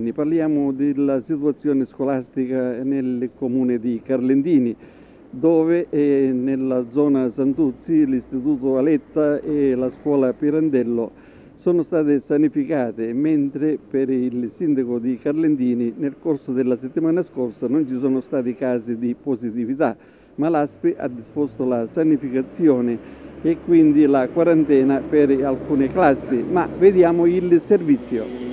Ne parliamo della situazione scolastica nel comune di Carlendini, dove nella zona Santuzzi l'istituto Aletta e la scuola Pirandello sono state sanificate, mentre per il sindaco di Carlendini nel corso della settimana scorsa non ci sono stati casi di positività, ma l'ASPE ha disposto la sanificazione e quindi la quarantena per alcune classi, ma vediamo il servizio.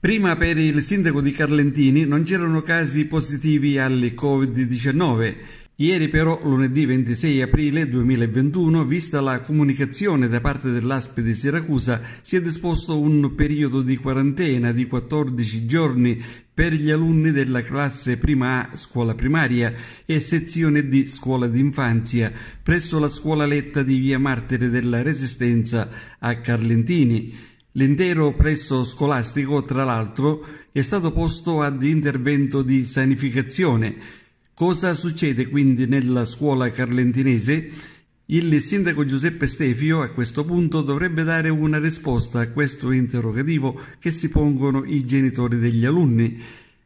Prima per il sindaco di Carlentini non c'erano casi positivi al Covid-19. Ieri però, lunedì 26 aprile 2021, vista la comunicazione da parte dell'ASP di Siracusa, si è disposto un periodo di quarantena di 14 giorni per gli alunni della classe prima A scuola primaria e sezione D scuola d'infanzia presso la scuola letta di via Martire della Resistenza a Carlentini. L'intero presso scolastico, tra l'altro, è stato posto ad intervento di sanificazione. Cosa succede quindi nella scuola carlentinese? Il sindaco Giuseppe Stefio a questo punto dovrebbe dare una risposta a questo interrogativo che si pongono i genitori degli alunni.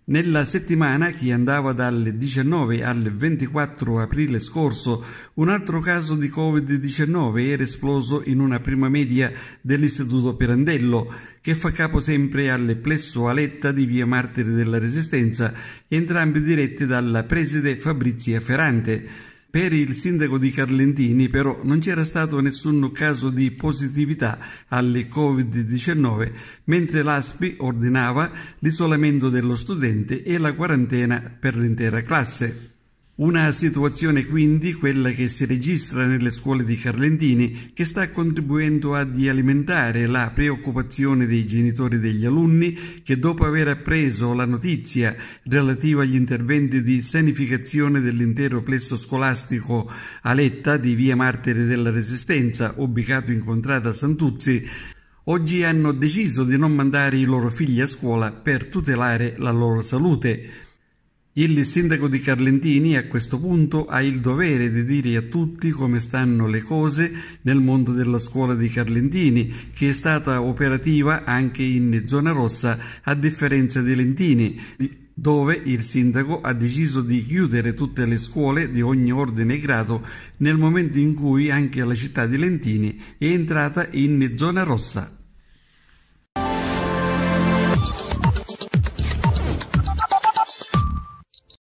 Nella settimana che andava dal 19 al 24 aprile scorso, un altro caso di Covid-19 era esploso in una prima media dell'Istituto Pirandello, che fa capo sempre al plesso Aletta di Via Martiri della Resistenza, entrambi diretti dalla preside Fabrizia Ferrante. Per il sindaco di Carlentini però non c'era stato nessun caso di positività alle Covid-19, mentre l'ASPI ordinava l'isolamento dello studente e la quarantena per l'intera classe. Una situazione quindi, quella che si registra nelle scuole di Carlentini, che sta contribuendo a alimentare la preoccupazione dei genitori degli alunni che dopo aver appreso la notizia relativa agli interventi di sanificazione dell'intero plesso scolastico Aletta di via Martire della Resistenza, ubicato in contrada Santuzzi, oggi hanno deciso di non mandare i loro figli a scuola per tutelare la loro salute. Il sindaco di Carlentini a questo punto ha il dovere di dire a tutti come stanno le cose nel mondo della scuola di Carlentini, che è stata operativa anche in zona rossa a differenza di Lentini, dove il sindaco ha deciso di chiudere tutte le scuole di ogni ordine e grado nel momento in cui anche la città di Lentini è entrata in zona rossa.